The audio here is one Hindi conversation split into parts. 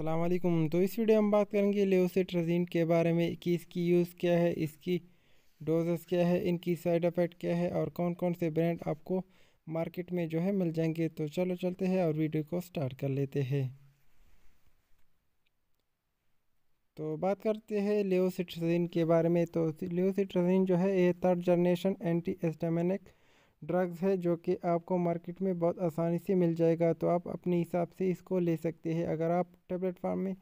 अल्लाम तो इस वीडियो में बात करेंगे लेओसिट्राजीन के बारे में कि इसकी यूज़ क्या है इसकी डोजेस क्या है इनकी साइड इफ़ेक्ट क्या है और कौन कौन से ब्रांड आपको मार्केट में जो है मिल जाएंगे तो चलो चलते हैं और वीडियो को स्टार्ट कर लेते हैं तो बात करते हैं लेओसिट्राजीन के बारे में तो लेओसिट्राजीन जो है ये third generation antihistaminic drugs है जो कि आपको मार्केट में बहुत आसानी से मिल जाएगा तो आप अपने हिसाब से इसको ले सकते हैं अगर आप टेबलेट फार्म में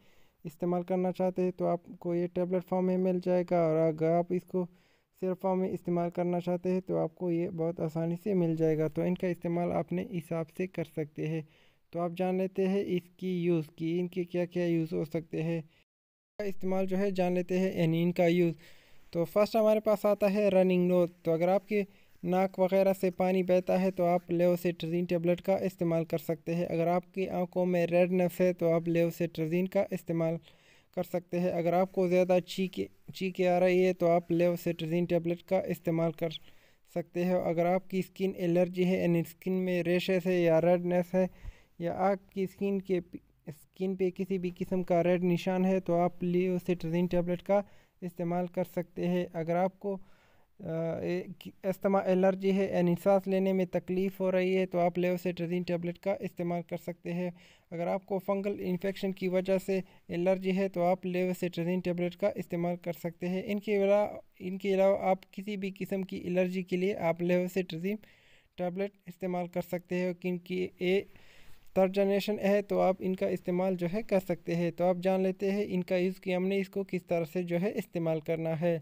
इस्तेमाल करना चाहते हैं तो आपको ये टेबलेट फार्म में मिल जाएगा और अगर आप इसको सिर्फ फार्म में इस्तेमाल करना चाहते हैं तो आपको ये बहुत आसानी से मिल जाएगा तो इनका इस्तेमाल अपने हिसाब से कर सकते हैं तो आप जान लेते हैं इसकी यूज़ की इनके क्या क्या यूज़ हो सकते हैं का इस्तेमाल जो है जान लेते हैं यानी इनका यूज़ तो फर्स्ट हमारे पास आता है रनिंग नोज तो अगर आपके नाक वगैरह से पानी बहता है तो आप लेवसेट्रजीन टेबलेट का इस्तेमाल कर सकते हैं अगर आपकी आंखों में रेडनेस है तो आप लेवसेट्रजीन का इस्तेमाल कर सकते हैं अगर आपको ज़्यादा चीके चीके आ रही है तो आप लेवसेट्रजीन टेबलेट का इस्तेमाल कर सकते हैं अगर आपकी स्किन एलर्जी है यानी स्किन में रेशेस है या रेडनेस है या आपकी स्किन के स्किन पे किसी भी किस्म का रेड निशान है तो आप लियोसिट्रजिन टैबलेट का इस्तेमाल कर सकते हैं अगर आपको इस्तेमाल एलर्जी है यानी सांस लेने में तकलीफ़ हो रही है तो आप लेवसेट्रजीन टेबलेट का इस्तेमाल कर सकते हैं अगर आपको फंगल इन्फेक्शन की वजह से एलर्जी है तो आप लेवसेट्रजीन टेबलेट का इस्तेमाल कर सकते हैं इनके अलावा इनके अलावा आप किसी भी किस्म की एलर्जी के लिए आप लेवसेट्रजीन टैबलेट इस्तेमाल कर सकते हैं क्योंकि ए थर्ड जनरेशन है तो आप इनका इस्तेमाल जो है कर सकते हैं तो आप जान लेते हैं इनका यूज़ किया हमने इसको किस तरह से जो है इस्तेमाल करना है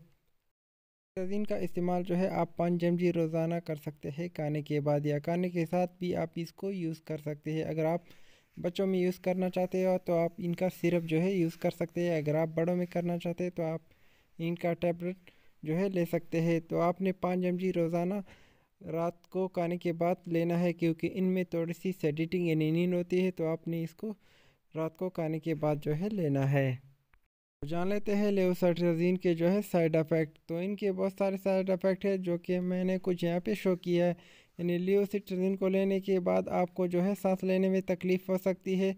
तजीन का इस्तेमाल जो है आप पाँच जी रोज़ाना कर सकते हैं खाने के बाद या खाने के साथ भी आप इसको यूज़ कर सकते हैं अगर आप बच्चों में यूज़ करना चाहते हो तो आप इनका सिरप जो है यूज़ कर सकते हैं अगर आप बड़ों में करना चाहते हैं तो आप इनका टैबलेट जो है ले सकते हैं तो आपने पाँच जी रोज़ाना रात को खाने के बाद लेना है क्योंकि इनमें थोड़ी सी सेडिटिंग एनिन होती है तो आपने इसको रात को खाने के बाद जो है लेना है तो जान लेते हैं लेवसाइट्राजीन के जो है साइड इफ़ेक्ट तो इनके बहुत सारे साइड इफ़ेक्ट है जो कि मैंने कुछ यहाँ पे शो किया है यानी लेवसाइट्राजीन को लेने के बाद आपको जो है सांस लेने में तकलीफ़ हो सकती है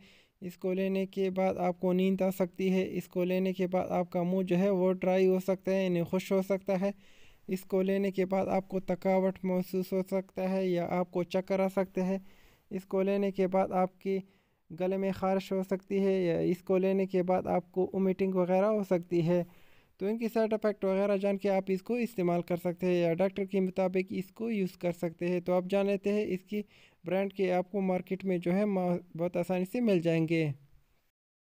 इसको लेने के बाद आपको नींद आ सकती है इसको लेने के बाद आपका मुंह जो है वो ड्राई हो सकता है यानी खुश हो सकता है इसको लेने के बाद आपको थकावट महसूस हो सकता है या आपको चक्कर आ सकते हैं इसको लेने के बाद आपकी गले में खारिश हो सकती है या इसको लेने के बाद आपको उमिटिंग वगैरह हो सकती है तो इनकी साइड इफ़ेक्ट वगैरह जान के आप इसको इस्तेमाल कर सकते हैं या डॉक्टर के मुताबिक इसको यूज़ कर सकते हैं तो आप जान लेते हैं इसकी ब्रांड के आपको मार्केट में जो है बहुत आसानी से मिल जाएंगे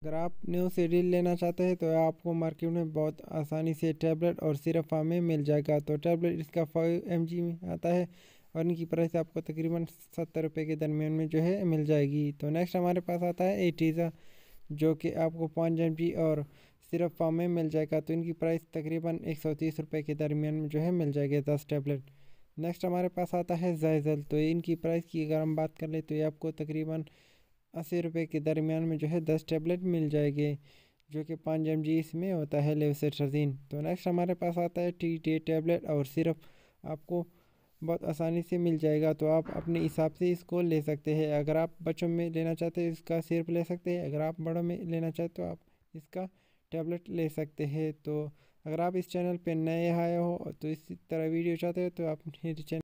अगर आप न्यू डील लेना चाहते हैं तो आपको मार्केट में बहुत आसानी से टैबलेट और सिरप हमें में मिल जाएगा तो टैबलेट इसका फाइव एम में आता है और इनकी प्राइस आपको तकरीबन सत्तर रुपये के दरमियान में जो है मिल जाएगी तो नेक्स्ट हमारे पास आता है एटीज़ा जो कि आपको पाँच एम और सिर्फ फॉर्म में मिल जाएगा तो इनकी प्राइस तकरीबन एक सौ तीस रुपये के दरमियान में जो है मिल जाएगी दस टैबलेट नेक्स्ट हमारे पास आता है जायजल तो इनकी प्राइस की अगर हम बात कर ले तो ये आपको तकरीबन अस्सी रुपये के दरमियान में जो है दस टैबलेट मिल जाएंगे जो कि पाँच एम इसमें होता है लेवसेट्राजीन तो नेक्स्ट हमारे पास आता है टी टी टैबलेट और सिर्फ आपको बहुत आसानी से मिल जाएगा तो आप अपने हिसाब से इसको ले सकते हैं अगर आप बच्चों में लेना चाहते हैं इसका सिर्फ ले सकते हैं अगर आप बड़ों में लेना चाहते तो आप इसका टैबलेट ले सकते हैं तो अगर आप इस चैनल पर नए आए हो तो इस तरह वीडियो चाहते हो तो आप मेरे चैनल